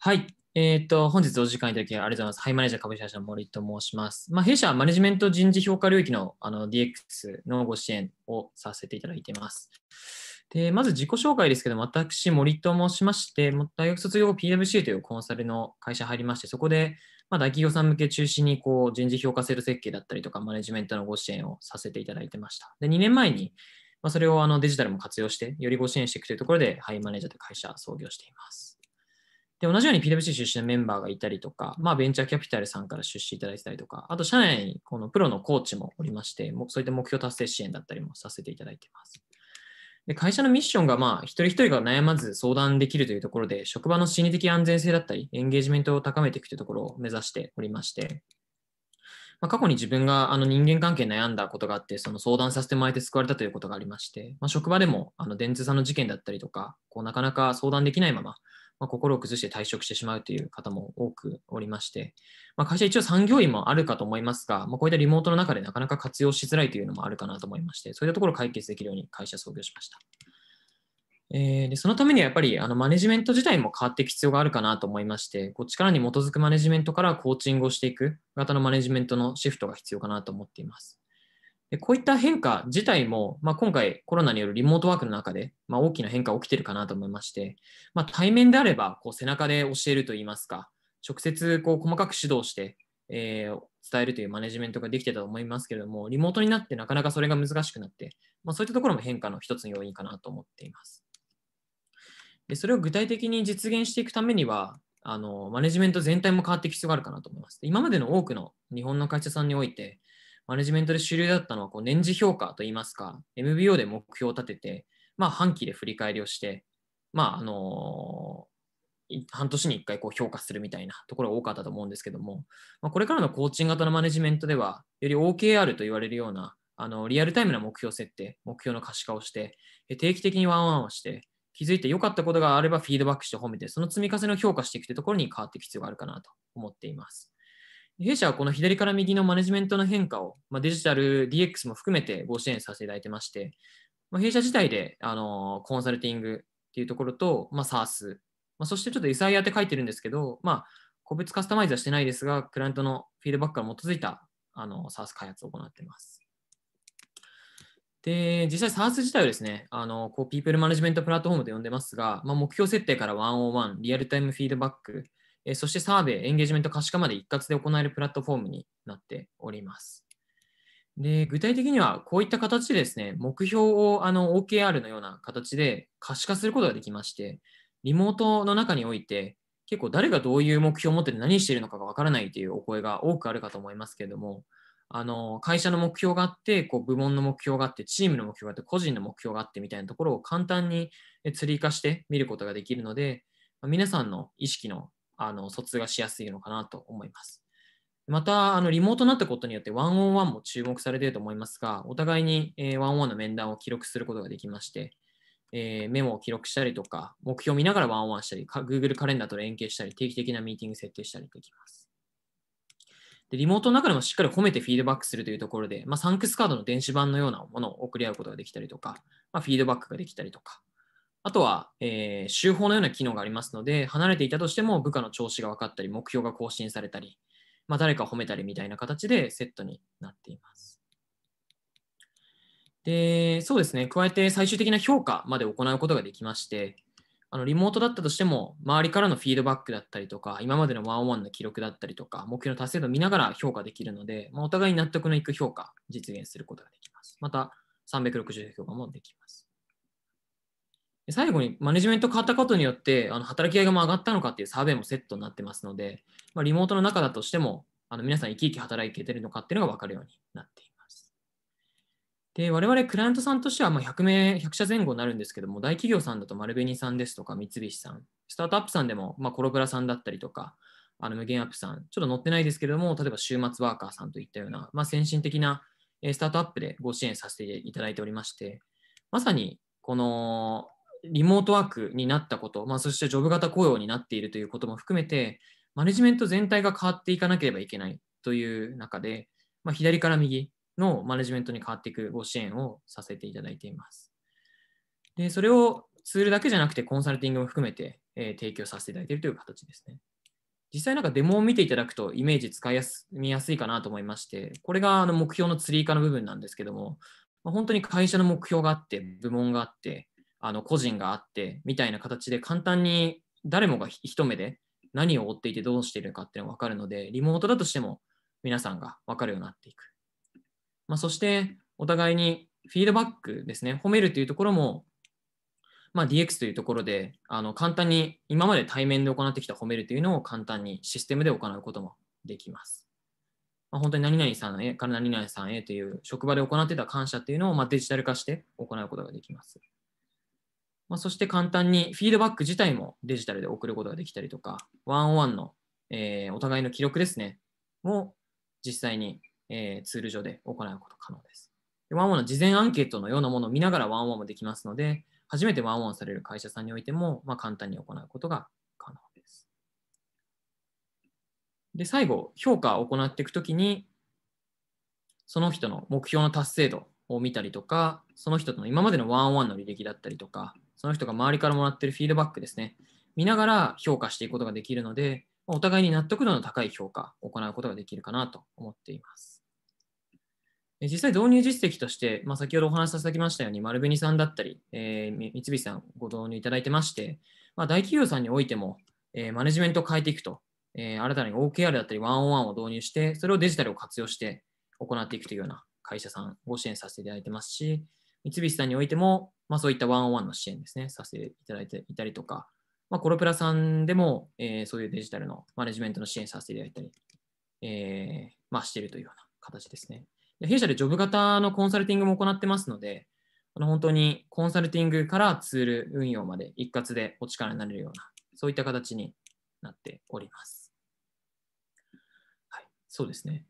はい。えっ、ー、と、本日お時間いただきありがとうございます。ハイマネージャー株式会社の森と申します。まあ、弊社はマネジメント人事評価領域のあの DX のご支援をさせていただいています。で、まず自己紹介ですけど私、森と申しまして、大学卒業後 PWC というコンサルの会社入りまして、そこで、まあ、大企業さん向け中心にこう人事評価制度設計だったりとか、マネジメントのご支援をさせていただいてました。で、2年前に、まあ、それをあのデジタルも活用して、よりご支援していくというところで、ハイマネージャーという会社を創業しています。で、同じように PWC 出身のメンバーがいたりとか、まあ、ベンチャーキャピタルさんから出資いただいたりとか、あと社内にこのプロのコーチもおりまして、そういった目標達成支援だったりもさせていただいています。で会社のミッションが、まあ、一人一人が悩まず相談できるというところで、職場の心理的安全性だったり、エンゲージメントを高めていくというところを目指しておりまして、まあ、過去に自分があの人間関係悩んだことがあって、その相談させてもらえて救われたということがありまして、まあ、職場でもあの電通さんの事件だったりとか、こうなかなか相談できないまま、まあ、心を崩して退職してしまうという方も多くおりまして、まあ、会社一応産業医もあるかと思いますが、まあ、こういったリモートの中でなかなか活用しづらいというのもあるかなと思いまして、そういったところを解決できるように会社創業しました。えー、でそのためにはやっぱりあのマネジメント自体も変わっていく必要があるかなと思いましてこう力に基づくマネジメントからコーチングをしていく型のマネジメントのシフトが必要かなと思っています。でこういった変化自体も、まあ、今回コロナによるリモートワークの中で、まあ、大きな変化起きてるかなと思いまして、まあ、対面であればこう背中で教えるといいますか直接こう細かく指導して、えー、伝えるというマネジメントができてたと思いますけれどもリモートになってなかなかそれが難しくなって、まそういったところも変化の一つの要因かなと思っていますでそれを具体的に実現していくためにはあのマネジメント全体も変わっていく必要があるかなと思います今までの多くの日本の会社さんにおいてマネジメントで主流だったのはこう年次評価といいますか、MBO で目標を立てて、まあ、半期で振り返りをして、まああの半年に1回こう評価するみたいなところが多かったと思うんですけども、まあ、これからのコーチング型のマネジメントでは、より OKR と言われるようなあのリアルタイムな目標設定、目標の可視化をして、定期的にワンワンをして、気づいて良かったことがあればフィードバックして褒めて、その積み重ねを評価していくというところに変わっていく必要があるかなと思っています。弊社はこの左から右のマネジメントの変化を、まあ、デジタル DX も含めてご支援させていただいてまして、まあ、弊社自体であのコンサルティングっていうところと、まあ、SARS、まあ、そしてちょっと SIR って書いてるんですけど、まあ、個別カスタマイズはしてないですが、クライアントのフィードバックから基づいたあの SARS 開発を行っています。で、実際 SARS 自体はですね、あの l e ピー n ルマネジメントプラットフォームと呼んでますが、まあ、目標設定から1 0 1、リアルタイムフィードバック、えそしてサーベイ、エンゲージメント可視化まで一括で行えるプラットフォームになっております。で具体的にはこういった形でですね、目標をあの OKR のような形で可視化することができまして、リモートの中において、結構誰がどういう目標を持ってて何しているのかがわからないというお声が多くあるかと思いますけれども、あの会社の目標があってこう部門の目標があってチームの目標があって個人の目標があってみたいなところを簡単にツリー化して見ることができるので皆さんの意識のあの疎通がしやすいのかなと思います。また、あのリモートになったことによって、ワンオンワンも注目されていると思いますが、お互いに、えー、ワンオンワンの面談を記録することができまして、えー、メモを記録したりとか、目標を見ながらワンオンしたり、Google カレンダーと連携したり、定期的なミーティング設定したりできます。でリモートの中でもしっかり褒めてフィードバックするというところで、まあ、サンクスカードの電子版のようなものを送り合うことができたりとか、まあ、フィードバックができたりとか、あとは、えー、集法のような機能がありますので、離れていたとしても部下の調子が分かったり、目標が更新されたり、まあ、誰かを褒めたりみたいな形でセットになっています。で、そうですね、加えて最終的な評価まで行うことができまして、あのリモートだったとしても、周りからのフィードバックだったりとか、今までのワンオンワンの記録だったりとか、目標の達成度を見ながら評価できるので、まあ、お互いに納得のいく評価、実現することができます。また、360評価もできます。最後にマネジメント変わったことによってあの働きがいが上がったのかっていうサーベイもセットになってますので、まあ、リモートの中だとしてもあの皆さん生き生き働いてるのかっていうのが分かるようになっています。で我々クライアントさんとしてはま100名100社前後になるんですけども大企業さんだと丸紅さんですとか三菱さんスタートアップさんでもまコロブラさんだったりとかあの無限アップさんちょっと載ってないですけども例えば週末ワーカーさんといったような、まあ、先進的なスタートアップでご支援させていただいておりましてまさにこのリモートワークになったこと、まあ、そしてジョブ型雇用になっているということも含めて、マネジメント全体が変わっていかなければいけないという中で、まあ、左から右のマネジメントに変わっていくご支援をさせていただいています。でそれをツールだけじゃなくてコンサルティングも含めて、えー、提供させていただいているという形ですね。実際なんかデモを見ていただくとイメージ使いやす見やすいかなと思いまして、これがあの目標のツリー化の部分なんですけども、まあ、本当に会社の目標があって、部門があって、あの個人があってみたいな形で簡単に誰もが一目で何を追っていてどうしているかっていうのが分かるのでリモートだとしても皆さんが分かるようになっていく、まあ、そしてお互いにフィードバックですね褒めるというところも、まあ、DX というところであの簡単に今まで対面で行ってきた褒めるというのを簡単にシステムで行うこともできます、まあ、本当に何々さんへから何々さんへという職場で行ってた感謝というのをまデジタル化して行うことができますまあ、そして簡単にフィードバック自体もデジタルで送ることができたりとか、ワンオンワンの、えー、お互いの記録ですね、も実際に、えー、ツール上で行うこと可能です。でワンオンの事前アンケートのようなものを見ながらワンオンもできますので、初めてワンオンされる会社さんにおいても、まあ、簡単に行うことが可能です。で、最後、評価を行っていくときに、その人の目標の達成度を見たりとか、その人との今までのワンオンの履歴だったりとか、その人が周りからもらってるフィードバックですね、見ながら評価していくことができるので、お互いに納得度の高い評価を行うことができるかなと思っています。実際導入実績として、まあ、先ほどお話しさせていただきましたように、丸紅さんだったり、えー、三菱さんご導入いただいてまして、まあ、大企業さんにおいても、えー、マネジメントを変えていくと、えー、新たに OKR だったり、ワンオンワンを導入して、それをデジタルを活用して行っていくというような会社さんご支援させていただいてますし、三菱さんにおいても、まあ、そういったワンオンワンの支援ですね、させていただいていたりとか、まあ、コロプラさんでも、えー、そういうデジタルのマネジメントの支援させていただいたり、えー、まあ、しているというような形ですね。弊社でジョブ型のコンサルティングも行ってますので、あの本当にコンサルティングからツール運用まで一括でお力になれるような、そういった形になっております。はい、そうですね。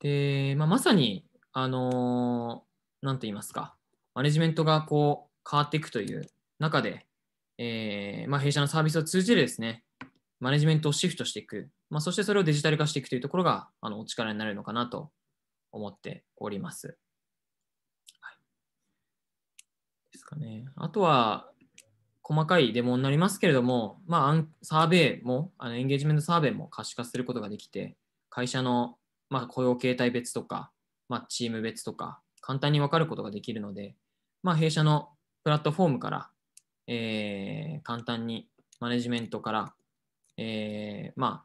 で、まあ、まさに、あのー、なんと言いますか、マネジメントがこう変わっていくという中で、えー、まあ、弊社のサービスを通じてですね、マネジメントをシフトしていく、まあ、そしてそれをデジタル化していくというところがあのお力になれるのかなと思っております。はい、ですかね。あとは、細かいデモになりますけれども、まあ、サーベイも、あのエンゲージメントサーベイも可視化することができて、会社の、まあ、雇用形態別とか、まあ、チーム別とか、簡単に分かることができるので、まあ、弊社のプラットフォームから、えー、簡単にマネジメントから、えー、まあ、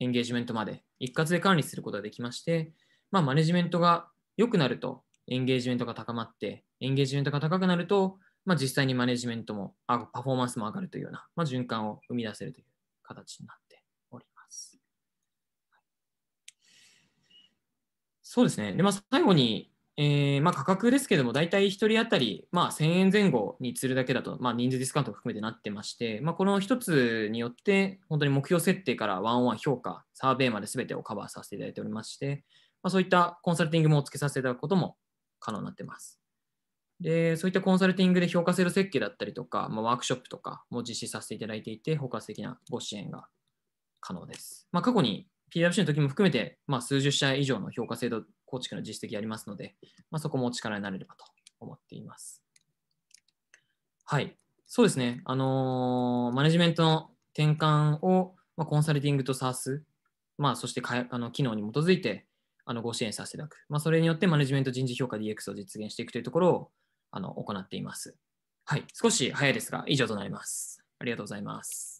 エンゲージメントまで一括で管理することができまして、まあ、マネジメントが良くなるとエンゲージメントが高まって、エンゲージメントが高くなると、まあ、実際にマネジメントも、あパフォーマンスも上がるというような、まあ、循環を生み出せるという形になっております。そうですね。で、まあ、最後に、えー、まあ、価格ですけども、大体1人当たり、まあ、1000円前後にするだけだと、まあ、人数ディスカウント含めてなってまして、まあ、この1つによって、本当に目標設定からワンオン評価、サーベイまで全てをカバーさせていただいておりまして、まそういったコンサルティングもつけさせていただくことも可能になってます。で、そういったコンサルティングで評価制度設計だったりとか、まワークショップとかも実施させていただいていて、包括的なご支援が可能です。ま過去に PWC の時も含めて、ま数十社以上の評価制度構築の実績ありますので、まあ、そこもお力になれればと思っています。はい、そうですね、あのー、マネジメントの転換を、まあ、コンサルティングと SARS、まあ、そしてかあの機能に基づいてあのご支援させていただく、まあ、それによってマネジメント人事評価 DX を実現していくというところをあの行っています。はい、少し早いですが、以上となります。ありがとうございます。